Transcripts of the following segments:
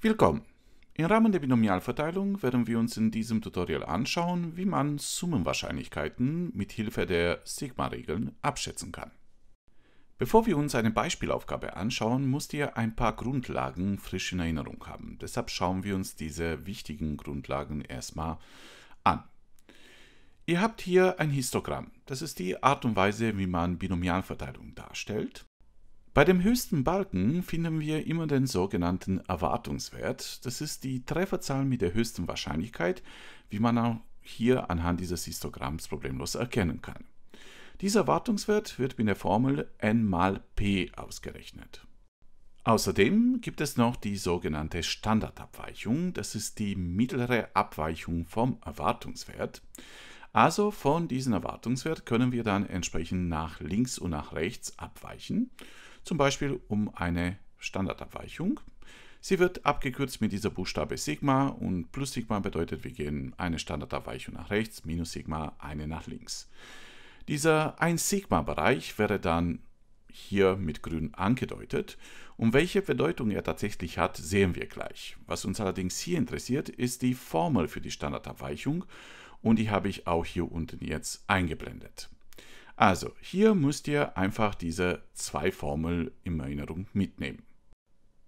Willkommen! Im Rahmen der Binomialverteilung werden wir uns in diesem Tutorial anschauen, wie man Summenwahrscheinlichkeiten mit Hilfe der Sigma-Regeln abschätzen kann. Bevor wir uns eine Beispielaufgabe anschauen, musst ihr ein paar Grundlagen frisch in Erinnerung haben. Deshalb schauen wir uns diese wichtigen Grundlagen erstmal an. Ihr habt hier ein Histogramm. Das ist die Art und Weise, wie man Binomialverteilung darstellt. Bei dem höchsten Balken finden wir immer den sogenannten Erwartungswert. Das ist die Trefferzahl mit der höchsten Wahrscheinlichkeit, wie man auch hier anhand dieses Histogramms problemlos erkennen kann. Dieser Erwartungswert wird mit der Formel n mal p ausgerechnet. Außerdem gibt es noch die sogenannte Standardabweichung, das ist die mittlere Abweichung vom Erwartungswert. Also von diesem Erwartungswert können wir dann entsprechend nach links und nach rechts abweichen zum Beispiel um eine Standardabweichung. Sie wird abgekürzt mit dieser Buchstabe Sigma und plus Sigma bedeutet, wir gehen eine Standardabweichung nach rechts, minus Sigma eine nach links. Dieser 1 Sigma-Bereich wäre dann hier mit grün angedeutet. Und welche Bedeutung er tatsächlich hat, sehen wir gleich. Was uns allerdings hier interessiert, ist die Formel für die Standardabweichung und die habe ich auch hier unten jetzt eingeblendet. Also, hier müsst ihr einfach diese zwei Formeln in Erinnerung mitnehmen.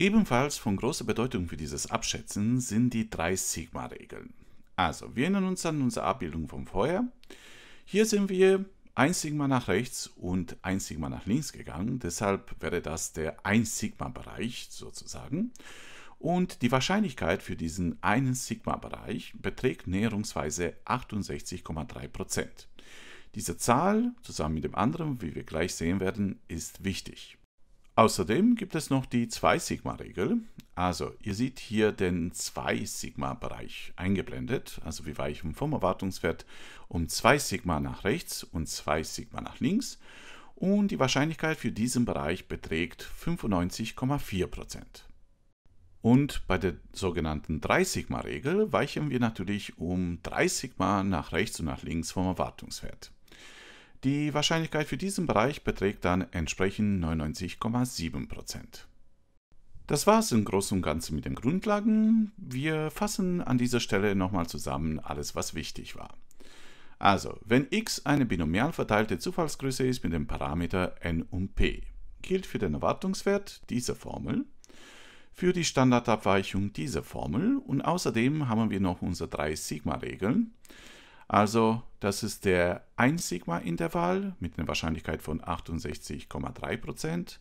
Ebenfalls von großer Bedeutung für dieses Abschätzen sind die drei Sigma-Regeln. Also, wir erinnern uns an unsere Abbildung vom vorher. Hier sind wir ein Sigma nach rechts und ein Sigma nach links gegangen, deshalb wäre das der 1 Sigma-Bereich sozusagen. Und die Wahrscheinlichkeit für diesen einen Sigma-Bereich beträgt näherungsweise 68,3%. Diese Zahl zusammen mit dem anderen, wie wir gleich sehen werden, ist wichtig. Außerdem gibt es noch die 2-Sigma-Regel. Also ihr seht hier den 2-Sigma-Bereich eingeblendet. Also wir weichen vom Erwartungswert um 2 Sigma nach rechts und 2 Sigma nach links. Und die Wahrscheinlichkeit für diesen Bereich beträgt 95,4%. Und bei der sogenannten 3-Sigma-Regel weichen wir natürlich um 3 Sigma nach rechts und nach links vom Erwartungswert. Die Wahrscheinlichkeit für diesen Bereich beträgt dann entsprechend 99,7%. Das war es im Großen und Ganzen mit den Grundlagen. Wir fassen an dieser Stelle nochmal zusammen alles, was wichtig war. Also, wenn x eine binomial verteilte Zufallsgröße ist mit dem Parameter n und p, gilt für den Erwartungswert diese Formel, für die Standardabweichung diese Formel und außerdem haben wir noch unsere drei Sigma-Regeln. Also das ist der 1 Sigma Intervall mit einer Wahrscheinlichkeit von 68,3%,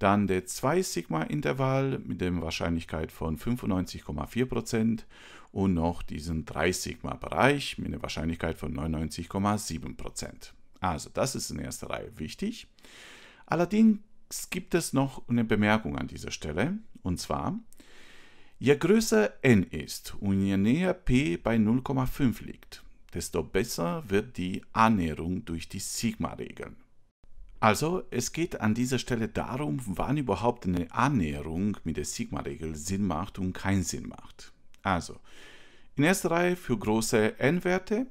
dann der 2 Sigma Intervall mit einer Wahrscheinlichkeit von 95,4% und noch diesen 3 Sigma Bereich mit einer Wahrscheinlichkeit von 99,7%. Also das ist in erster Reihe wichtig. Allerdings gibt es noch eine Bemerkung an dieser Stelle und zwar, je größer n ist und je näher p bei 0,5 liegt, desto besser wird die Annäherung durch die Sigma-Regeln. Also, es geht an dieser Stelle darum, wann überhaupt eine Annäherung mit der Sigma-Regel Sinn macht und keinen Sinn macht. Also, in erster Reihe für große n-Werte,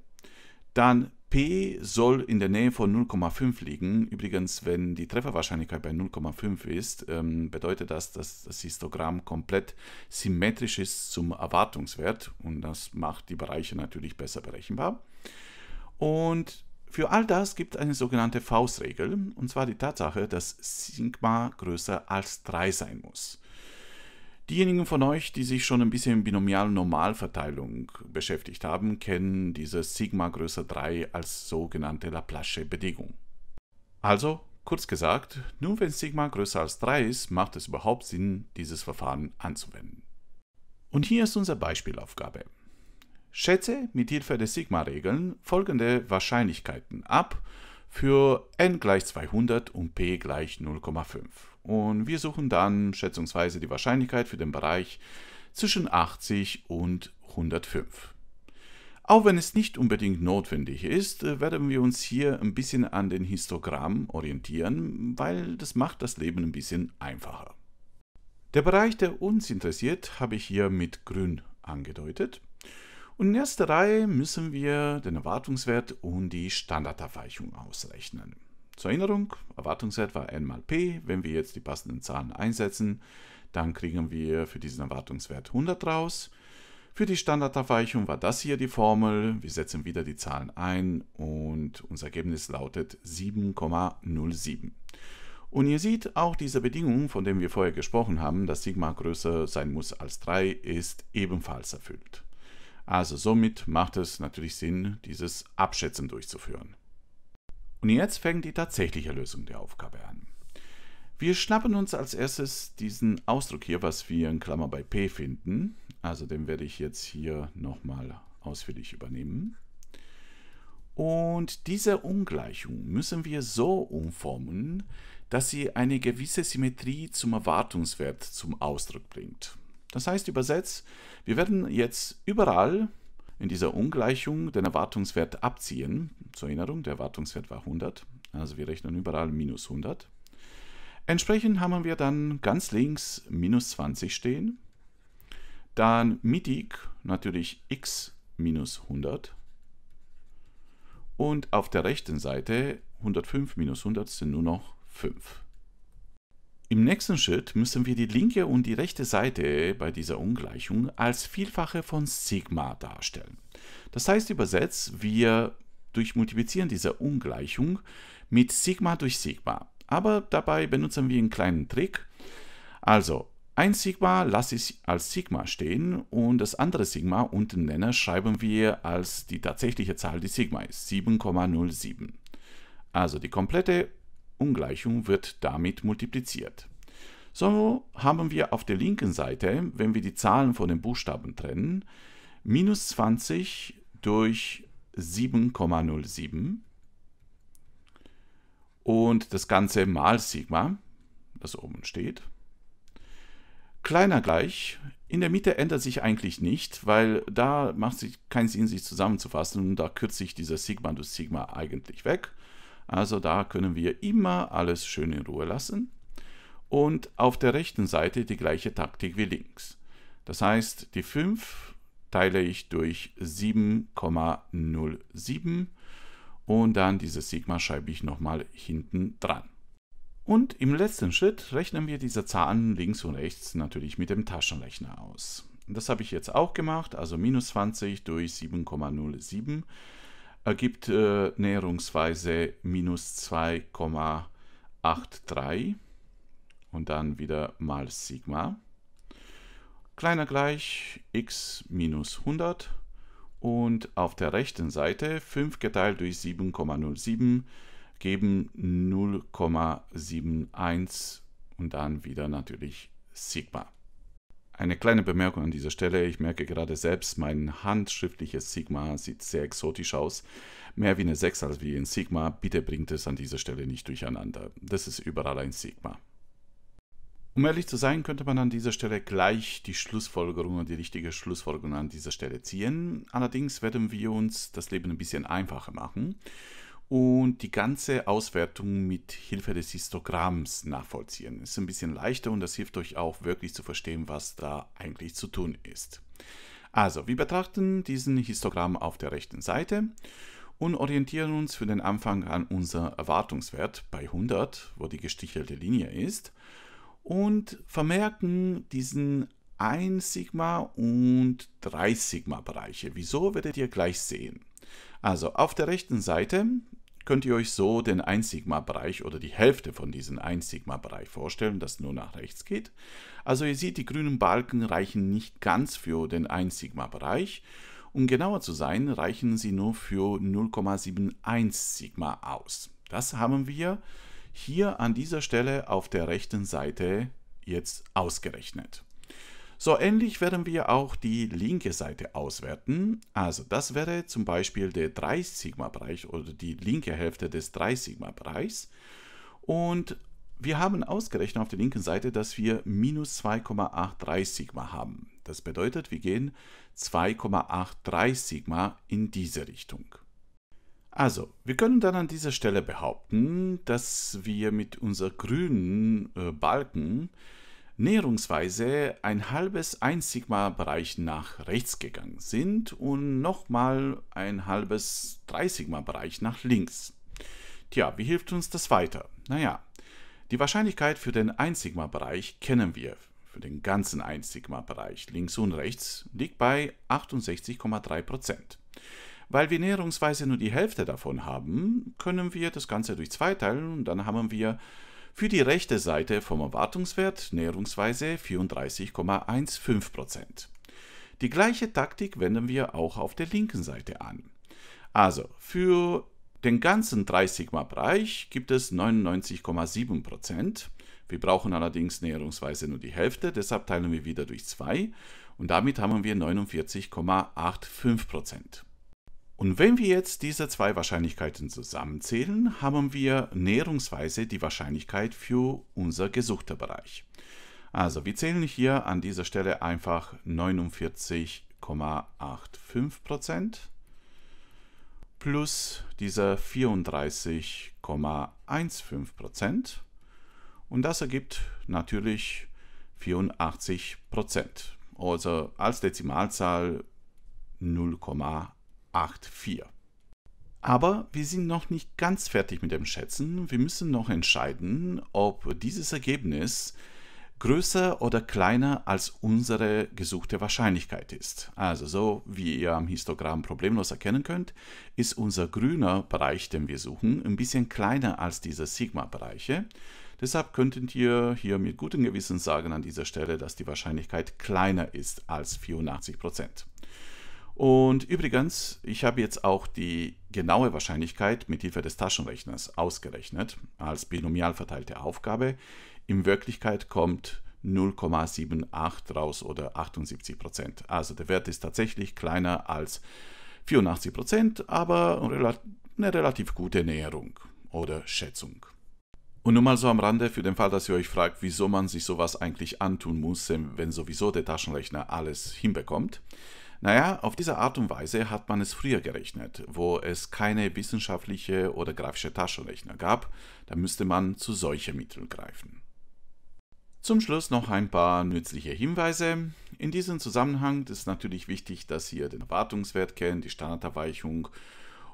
dann P soll in der Nähe von 0,5 liegen. Übrigens, wenn die Trefferwahrscheinlichkeit bei 0,5 ist, ähm, bedeutet das, dass das Histogramm komplett symmetrisch ist zum Erwartungswert und das macht die Bereiche natürlich besser berechenbar. Und für all das gibt es eine sogenannte Faustregel und zwar die Tatsache, dass Sigma größer als 3 sein muss. Diejenigen von euch, die sich schon ein bisschen binomial Normalverteilung beschäftigt haben, kennen diese Sigma Größe 3 als sogenannte Laplace Bedingung. Also, kurz gesagt, nur wenn Sigma größer als 3 ist, macht es überhaupt Sinn, dieses Verfahren anzuwenden. Und hier ist unsere Beispielaufgabe. Schätze mit Hilfe der Sigma-Regeln folgende Wahrscheinlichkeiten ab für n gleich 200 und p gleich 0,5. Und wir suchen dann schätzungsweise die Wahrscheinlichkeit für den Bereich zwischen 80 und 105. Auch wenn es nicht unbedingt notwendig ist, äh, werden wir uns hier ein bisschen an den Histogramm orientieren, weil das macht das Leben ein bisschen einfacher. Der Bereich, der uns interessiert, habe ich hier mit grün angedeutet. Und in erster Reihe müssen wir den Erwartungswert und die Standardabweichung ausrechnen. Zur Erinnerung, Erwartungswert war n mal p. Wenn wir jetzt die passenden Zahlen einsetzen, dann kriegen wir für diesen Erwartungswert 100 raus. Für die Standardabweichung war das hier die Formel. Wir setzen wieder die Zahlen ein und unser Ergebnis lautet 7,07. Und ihr seht, auch diese Bedingung, von der wir vorher gesprochen haben, dass Sigma größer sein muss als 3, ist ebenfalls erfüllt. Also somit macht es natürlich Sinn, dieses Abschätzen durchzuführen. Und jetzt fängt die tatsächliche Lösung der Aufgabe an. Wir schnappen uns als erstes diesen Ausdruck hier, was wir in Klammer bei P finden. Also den werde ich jetzt hier nochmal ausführlich übernehmen. Und diese Ungleichung müssen wir so umformen, dass sie eine gewisse Symmetrie zum Erwartungswert zum Ausdruck bringt. Das heißt übersetzt, wir werden jetzt überall in dieser Ungleichung den Erwartungswert abziehen. Zur Erinnerung, der Erwartungswert war 100, also wir rechnen überall minus 100. Entsprechend haben wir dann ganz links minus 20 stehen, dann mittig natürlich x minus 100 und auf der rechten Seite 105 minus 100 sind nur noch 5. Im nächsten Schritt müssen wir die linke und die rechte Seite bei dieser Ungleichung als Vielfache von Sigma darstellen. Das heißt übersetzt, wir durch Multiplizieren dieser Ungleichung mit Sigma durch Sigma. Aber dabei benutzen wir einen kleinen Trick. Also, ein Sigma lasse ich als Sigma stehen und das andere Sigma und den Nenner schreiben wir als die tatsächliche Zahl, die Sigma ist, 7,07. Also die komplette Ungleichung wird damit multipliziert. So haben wir auf der linken Seite, wenn wir die Zahlen von den Buchstaben trennen, minus 20 durch 7,07 und das Ganze mal Sigma, das oben steht. Kleiner gleich, in der Mitte ändert sich eigentlich nicht, weil da macht es keinen Sinn, sich zusammenzufassen und da kürze ich dieses Sigma durch Sigma eigentlich weg. Also da können wir immer alles schön in Ruhe lassen. Und auf der rechten Seite die gleiche Taktik wie links. Das heißt, die 5 teile ich durch 7,07 und dann dieses Sigma schreibe ich nochmal hinten dran. Und im letzten Schritt rechnen wir diese Zahlen links und rechts natürlich mit dem Taschenrechner aus. Das habe ich jetzt auch gemacht, also minus 20 durch 7,07 ergibt äh, näherungsweise minus 2,83 und dann wieder mal Sigma. Kleiner gleich x minus 100 und auf der rechten Seite 5 geteilt durch 7,07 geben 0,71 und dann wieder natürlich Sigma. Eine kleine Bemerkung an dieser Stelle. Ich merke gerade selbst, mein handschriftliches Sigma sieht sehr exotisch aus. Mehr wie eine 6 als wie ein Sigma. Bitte bringt es an dieser Stelle nicht durcheinander. Das ist überall ein Sigma. Um ehrlich zu sein, könnte man an dieser Stelle gleich die Schlussfolgerung und die richtige Schlussfolgerung an dieser Stelle ziehen. Allerdings werden wir uns das Leben ein bisschen einfacher machen und die ganze Auswertung mit Hilfe des Histogramms nachvollziehen. Ist ein bisschen leichter und das hilft euch auch wirklich zu verstehen, was da eigentlich zu tun ist. Also, wir betrachten diesen Histogramm auf der rechten Seite und orientieren uns für den Anfang an unser Erwartungswert bei 100, wo die gestichelte Linie ist, und vermerken diesen 1 Sigma und 3 Sigma Bereiche. Wieso werdet ihr gleich sehen. Also auf der rechten Seite könnt ihr euch so den 1 Sigma Bereich oder die Hälfte von diesem 1 Sigma Bereich vorstellen, das nur nach rechts geht. Also ihr seht, die grünen Balken reichen nicht ganz für den 1 Sigma Bereich. Um genauer zu sein, reichen sie nur für 0,71 Sigma aus. Das haben wir hier an dieser Stelle auf der rechten Seite jetzt ausgerechnet. So ähnlich werden wir auch die linke Seite auswerten. Also das wäre zum Beispiel der 3-Sigma-Bereich oder die linke Hälfte des 3-Sigma-Bereichs. Und wir haben ausgerechnet auf der linken Seite, dass wir minus 2,83 Sigma haben. Das bedeutet, wir gehen 2,83 Sigma in diese Richtung. Also, wir können dann an dieser Stelle behaupten, dass wir mit unserem grünen äh, Balken näherungsweise ein halbes 1 Sigma Bereich nach rechts gegangen sind und nochmal ein halbes 3 Sigma Bereich nach links. Tja, wie hilft uns das weiter? Naja, die Wahrscheinlichkeit für den 1 Sigma Bereich kennen wir. Für den ganzen 1 Sigma Bereich links und rechts liegt bei 68,3%. Weil wir näherungsweise nur die Hälfte davon haben, können wir das Ganze durch zwei teilen und dann haben wir für die rechte Seite vom Erwartungswert näherungsweise 34,15%. Die gleiche Taktik wenden wir auch auf der linken Seite an. Also für den ganzen 3-Sigma-Bereich gibt es 99,7%. Wir brauchen allerdings näherungsweise nur die Hälfte, deshalb teilen wir wieder durch 2 und damit haben wir 49,85%. Und wenn wir jetzt diese zwei Wahrscheinlichkeiten zusammenzählen, haben wir näherungsweise die Wahrscheinlichkeit für unser gesuchter Bereich. Also wir zählen hier an dieser Stelle einfach 49,85% plus diese 34,15% und das ergibt natürlich 84%. Also als Dezimalzahl 0,85. 8,4. Aber wir sind noch nicht ganz fertig mit dem Schätzen. Wir müssen noch entscheiden, ob dieses Ergebnis größer oder kleiner als unsere gesuchte Wahrscheinlichkeit ist. Also so wie ihr am Histogramm problemlos erkennen könnt, ist unser grüner Bereich, den wir suchen, ein bisschen kleiner als diese Sigma-Bereiche. Deshalb könntet ihr hier mit gutem Gewissen sagen an dieser Stelle, dass die Wahrscheinlichkeit kleiner ist als 84 Prozent. Und übrigens, ich habe jetzt auch die genaue Wahrscheinlichkeit mit Hilfe des Taschenrechners ausgerechnet als binomial verteilte Aufgabe. In Wirklichkeit kommt 0,78 raus oder 78 Prozent. Also der Wert ist tatsächlich kleiner als 84 Prozent, aber eine relativ gute Näherung oder Schätzung. Und nun mal so am Rande für den Fall, dass ihr euch fragt, wieso man sich sowas eigentlich antun muss, wenn sowieso der Taschenrechner alles hinbekommt. Naja, auf diese Art und Weise hat man es früher gerechnet, wo es keine wissenschaftliche oder grafische Taschenrechner gab, da müsste man zu solchen Mitteln greifen. Zum Schluss noch ein paar nützliche Hinweise. In diesem Zusammenhang ist natürlich wichtig, dass ihr den Erwartungswert kennt, die Standardabweichung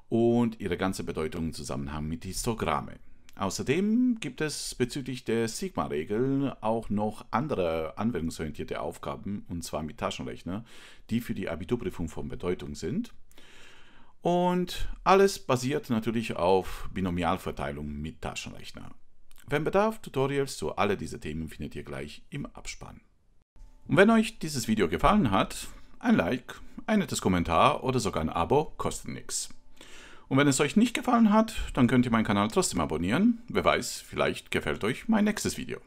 und ihre ganze Bedeutung im Zusammenhang mit Histogrammen. Außerdem gibt es bezüglich der Sigma-Regel auch noch andere anwendungsorientierte Aufgaben, und zwar mit Taschenrechner, die für die Abiturprüfung von Bedeutung sind. Und alles basiert natürlich auf Binomialverteilung mit Taschenrechner. Wenn Bedarf, Tutorials zu alle diese Themen findet ihr gleich im Abspann. Und wenn euch dieses Video gefallen hat, ein Like, ein nettes Kommentar oder sogar ein Abo kostet nichts. Und wenn es euch nicht gefallen hat, dann könnt ihr meinen Kanal trotzdem abonnieren. Wer weiß, vielleicht gefällt euch mein nächstes Video.